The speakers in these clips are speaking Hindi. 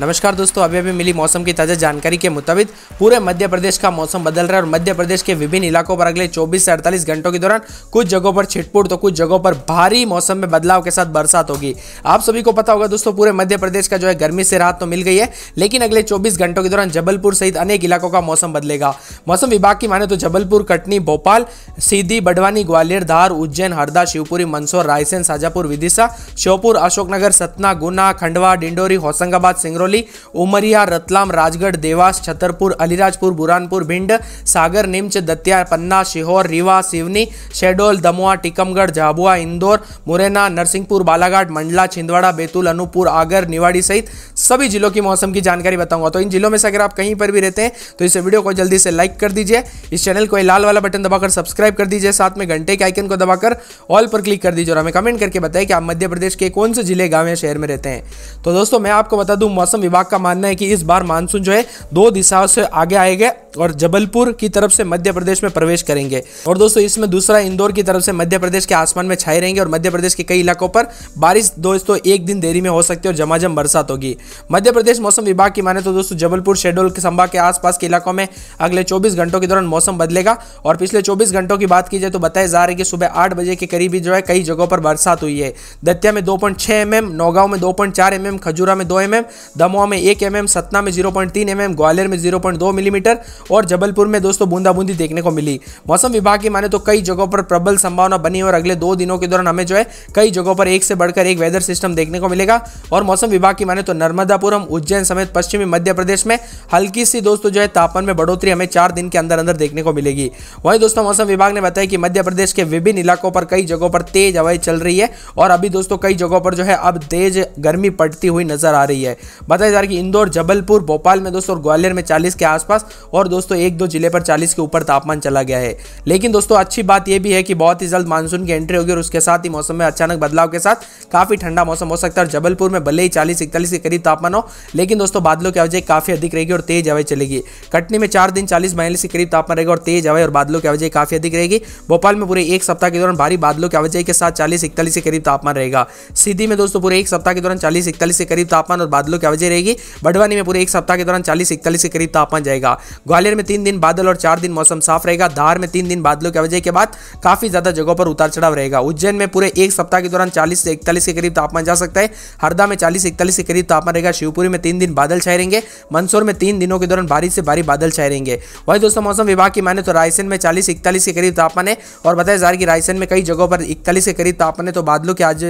नमस्कार दोस्तों अभी अभी मिली मौसम की ताज़ा जानकारी के मुताबिक पूरे मध्य प्रदेश का मौसम बदल रहा है और मध्य प्रदेश के विभिन्न इलाकों पर अगले 24 से 48 घंटों के दौरान कुछ जगहों पर छिटपुट तो कुछ जगहों पर भारी मौसम में बदलाव के साथ बरसात होगी आप सभी को पता होगा दोस्तों पूरे मध्य प्रदेश का जो है गर्मी से राहत तो मिल गई है लेकिन अगले चौबीस घंटों के दौरान जबलपुर सहित अनेक इलाकों का मौसम बदलेगा मौसम विभाग की माने तो जबलपुर कटनी भोपाल सीधी बडवानी ग्वालियर धार उज्जैन हरदा शिवपुरी मंदसौर रायसेन शाजापुर विदिशा श्योपुर अशोकनगर सतना गुना खंडवा डिंडोरी होशंगाबाद सिंगरौली करौली उमरिया रतलाम राजगढ़ देवास छतरपुर अलीराजपुर बुरानपुर भिंड सागर निम्च दतिया पन्ना शिहोर रीवा सिवनी शहडोल दमुआ टीकमगढ़ झाबुआ इंदौर मुरैना नरसिंहपुर बालाघाट मंडला छिंदवाड़ा बैतूल अनूपपुर आगर निवाड़ी सहित सभी जिलों की मौसम की जानकारी बताऊंगा तो इन जिलों में से अगर आप कहीं पर भी रहते हैं तो इस वीडियो को जल्दी से लाइक कर दीजिए इस चैनल को लाल वाला बटन दबाकर सब्सक्राइब कर दीजिए साथ में घंटे के आइकन को दबाकर ऑल पर क्लिक कर दीजिए और हमें कमेंट करके बताएं कि आप मध्य प्रदेश के कौन से जिले गांव या शहर में रहते हैं तो दोस्तों मैं आपको बता दूं मौसम मौसम विभाग का मानना है कि इस बार मानसून जो है दो दिशाओं से आगे आएगा और जबलपुर की तरफ से मध्य प्रदेश में प्रवेश करेंगे और दोस्तों इसमें दूसरा इंदौर की तरफ से मध्य प्रदेश के आसमान में छाए रहेंगे और मध्य प्रदेश के कई इलाकों पर बारिश दोस्तों एक दिन देरी में हो सकती है और जमाजम बरसात होगी मध्य प्रदेश मौसम विभाग की माने तो दोस्तों जबलपुर शेड्यूल संभाग के आसपास के इलाकों में अगले चौबीस घंटों के दौरान मौसम बदलेगा और पिछले चौबीस घंटों की बात की जाए तो बताया जा रहा है कि सुबह आठ बजे के करीब जो है कई जगहों पर बरसात हुई है दतिया में दो पॉइंट छह एम एम में दो पॉइंट चार एम एम खजूरा में दो एम एम दमोह में एक एम सतना में जीरो पॉइंट तीन ग्वालियर में जीरो पॉइंट दो मिलीमीटर और जबलपुर में दोस्तों बूंदाबूंदी देखने को मिली मौसम विभाग की माने तो कई जगहों पर प्रबल संभावना बनी और अगले दो दिनों के दौरान हमें जो है कई जगहों पर एक से बढ़कर एक वेदर सिस्टम देखने को मिलेगा और मौसम विभाग की माने तो नर्मदापुरम उज्जैन समेत पश्चिमी मध्य प्रदेश में हल्की सी दोस्तों जो है तापमान में बढ़ोतरी हमें चार दिन के अंदर अंदर देखने को मिलेगी वहीं दोस्तों मौसम विभाग ने बताया कि मध्य प्रदेश के विभिन्न इलाकों पर कई जगहों पर तेज हवाएं चल रही है और अभी दोस्तों कई जगहों पर जो है अब तेज गर्मी पड़ती हुई नजर आ रही है बताया जा रहा है कि इंदौर जबलपुर भोपाल में दोस्तों और ग्वालियर में चालीस के आसपास और दोस्तों एक दो जिले पर चालीस के ऊपर तापमान चला गया है लेकिन दोस्तों अच्छी बात यह भी है कि बहुत ही जल्द मानसून की एंट्री होगी और उसके साथ ही मौसम में अचानक बदलाव के साथ काफी ठंडा मौसम हो सकता है और जबलपुर में भले ही चालीस इकतालीस के करीब तापमान हो लेकिन दोस्तों बादलों की आवाजाही काफी अधिक रहेगी और तेज हवाई चलेगी कटनी में चार दिन चालीस बयालीस के करीब तापमान रहेगा और तेज हवाई और बादलों की आवाजाही काफी अधिक रहेगी भोपाल में पूरे एक सप्ताह के दौरान भारी बादलों की आवाजाही के साथ चालीस इकतालीस के करीब तापमान रहेगा सीधी में दोस्तों पूरे एक सप्ताह के दौरान चालीस इकतालीस के करीब तापमान और बादलों की बजे रहेगी बड़वानी में पूरे एक सप्ताह के दौरान चालीस इकतालीस के करीब तापमान जाएगा ग्वालियर में तीन दिन बादल और चार दिन मौसम साफ रहेगा धार में तीन दिन बादलों की वजह के बाद काफी ज्यादा जगहों पर उतार चढ़ाव रहेगा उज्जैन में पूरे एक सप्ताह के दौरान चालीस से इकतालीस के करीब तापमान जा सकता है हरदा में चालीस इकतालीस के करीब तापमान रहेगा शिवपुरी में तीन दिन बादल छाए रहेंगे मंदसौर में तीन दिनों के दौरान भारी से भारी बादल छाए रहेंगे वही दोस्तों मौसम विभाग की माने तो रायसेन में चालीस इकतालीस के करीब तापमान है और बताया जा रहा है कि रायसेन में कई जगहों पर इकतालीस के करीब तापमान है तो बादलों की आज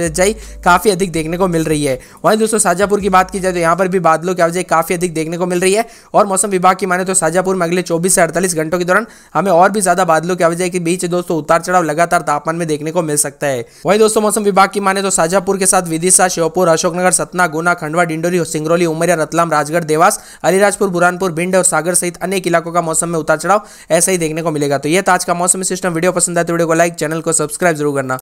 काफी अधिक देखने को मिल रही है वहीं दोस्तों शाजापुर की बात की जाए तो यहाँ पर भी बादलों की आवाजाही काफ़ी अधिक देखने को मिल रही है और मौसम विभाग की माने तो शाजापुर में अगले चौबीस से अड़तालीस घंटों के दौरान हमें और भी ज्यादा बादलों की आवाजाही के बीच दोस्तों उतार चढ़ाव लगातार तापमान में देखने को मिल सकता है वही दोस्तों मौसम विभाग की माने तो शाजापुर के साथ विदिशा श्योपुर अशोकनगर सतना गुना खंडवा डिंडोरी सिंगरौली उमरिया रतलाम राजगढ़ देवास अलीराजपुर बुरानपुर भिंड और सागर सहित अनेक इलाकों का मौसम में उतार चढ़ाव ऐसा ही देखने को मिलेगा तो यह आज का मौसम सिस्टम वीडियो पसंद आए तो वीडियो को लाइक चैनल को सब्सक्राइब जरूर करना